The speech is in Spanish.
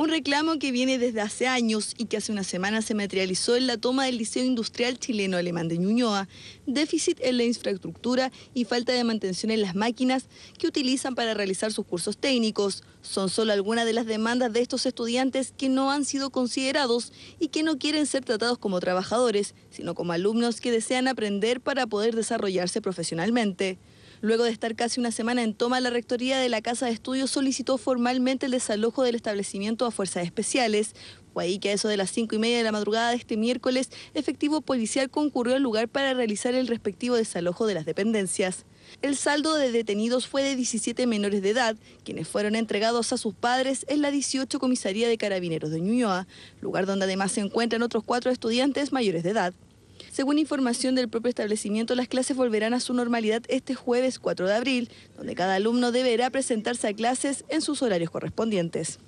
Un reclamo que viene desde hace años y que hace una semana se materializó en la toma del Liceo Industrial Chileno Alemán de Ñuñoa, déficit en la infraestructura y falta de mantención en las máquinas que utilizan para realizar sus cursos técnicos. Son solo algunas de las demandas de estos estudiantes que no han sido considerados y que no quieren ser tratados como trabajadores, sino como alumnos que desean aprender para poder desarrollarse profesionalmente. Luego de estar casi una semana en toma, la rectoría de la Casa de Estudios solicitó formalmente el desalojo del establecimiento a fuerzas especiales. Fue ahí que a eso de las cinco y media de la madrugada de este miércoles, efectivo policial concurrió al lugar para realizar el respectivo desalojo de las dependencias. El saldo de detenidos fue de 17 menores de edad, quienes fueron entregados a sus padres en la 18 Comisaría de Carabineros de Ñuñoa, lugar donde además se encuentran otros cuatro estudiantes mayores de edad. Según información del propio establecimiento, las clases volverán a su normalidad este jueves 4 de abril, donde cada alumno deberá presentarse a clases en sus horarios correspondientes.